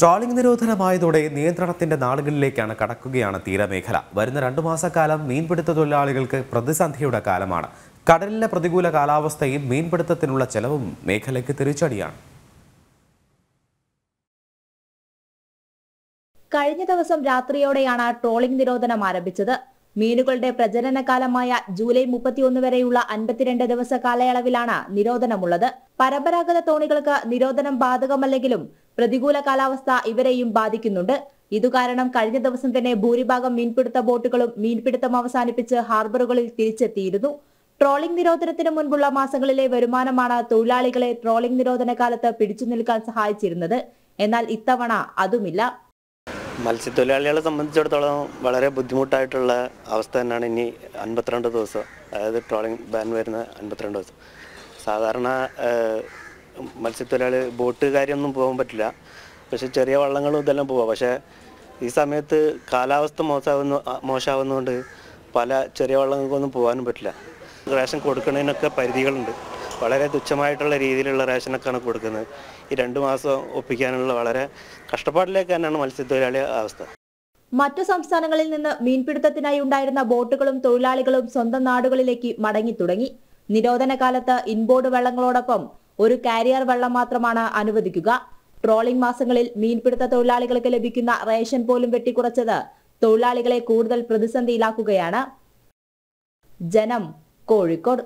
trawling നിരോധനമായതോടെ നിയന്ത്രണത്തിന്റെ നാളുകളിലേക്കാണ് കടക്കുകയാണ് തീരമേഖല വരുന്ന രണ്ടു മാസക്കാലം മീൻപിടുത്ത തൊഴിലാളികൾക്ക് പ്രതിസന്ധിയുടെ കാലമാണ് കടലിലെ പ്രതികൂല കാലാവസ്ഥയും മീൻപിടുത്തത്തിനുള്ള ചെലവും മേഖലയ്ക്ക് തിരിച്ചടിയാണ് കഴിഞ്ഞ ദിവസം രാത്രിയോടെയാണ് ട്രോളിംഗ് നിരോധനം ആരംഭിച്ചത് മീനുകളുടെ പ്രജനനകാലമായ ജൂലൈ മുപ്പത്തിയൊന്ന് വരെയുള്ള അൻപത്തിരണ്ട് ദിവസ കാലയളവിലാണ് നിരോധനമുള്ളത് പരമ്പരാഗത തോണികൾക്ക് നിരോധനം ബാധകമല്ലെങ്കിലും പ്രതികൂല കാലാവസ്ഥ ഇവരെയും ബാധിക്കുന്നുണ്ട് ഇതുകാരണം കഴിഞ്ഞ ദിവസം തന്നെ ഭൂരിഭാഗം മീൻപിടുത്ത ബോട്ടുകളും മീൻപിടുത്തം അവസാനിപ്പിച്ച് ഹാർബറുകളിൽ തിരിച്ചെത്തിയിരുന്നു ട്രോളിംഗ് നിരോധനത്തിന് മുൻപുള്ള മാസങ്ങളിലെ വരുമാനമാണ് തൊഴിലാളികളെ ട്രോളിംഗ് നിരോധന കാലത്ത് പിടിച്ചു നിൽക്കാൻ സഹായിച്ചിരുന്നത് എന്നാൽ ഇത്തവണ അതുമില്ല മത്സ്യത്തൊഴിലാളികളെ സംബന്ധിച്ചിടത്തോളം വളരെ ബുദ്ധിമുട്ടായിട്ടുള്ള അവസ്ഥ തന്നെയാണ് ഇനി അൻപത്തിരണ്ട് ദിവസം അതായത് ട്രോളിംഗ് ബാൻ വരുന്ന അൻപത്തിരണ്ട് ദിവസം സാധാരണ മത്സ്യത്തൊഴിലാളി ബോട്ട് കാര്യമൊന്നും പോകാൻ പറ്റില്ല പക്ഷെ ചെറിയ വള്ളങ്ങളും ഇതെല്ലാം പോവാം പക്ഷേ ഈ സമയത്ത് കാലാവസ്ഥ മോശമാവുന്ന മോശമാവുന്നതുകൊണ്ട് പല ചെറിയ വള്ളങ്ങൾക്കൊന്നും പോകാനും പറ്റില്ല റേഷൻ കൊടുക്കുന്നതിനൊക്കെ പരിധികളുണ്ട് വളരെ തുച്ഛമായിട്ടുള്ള രീതിയിലുള്ള റേഷനൊക്കെയാണ് കൊടുക്കുന്നത് ഈ രണ്ട് മാസം ഒപ്പിക്കാനുള്ള വളരെ കഷ്ടപ്പാടിലേക്ക് തന്നെയാണ് മത്സ്യത്തൊഴിലാളി അവസ്ഥ മറ്റു സംസ്ഥാനങ്ങളിൽ നിന്ന് മീൻപിടുത്തത്തിനായി ഉണ്ടായിരുന്ന ബോട്ടുകളും തൊഴിലാളികളും സ്വന്തം നാടുകളിലേക്ക് മടങ്ങി തുടങ്ങി നിരോധന കാലത്ത് ഇൻബോർഡ് വെള്ളങ്ങളോടൊപ്പം ഒരു കാരിയർ വെള്ളം മാത്രമാണ് അനുവദിക്കുക ട്രോളിംഗ് മാസങ്ങളിൽ മീൻപിടുത്ത തൊഴിലാളികൾക്ക് ലഭിക്കുന്ന റേഷൻ പോലും വെട്ടിക്കുറച്ചത് തൊഴിലാളികളെ കൂടുതൽ പ്രതിസന്ധിയിലാക്കുകയാണ് ജനം കോഴിക്കോട്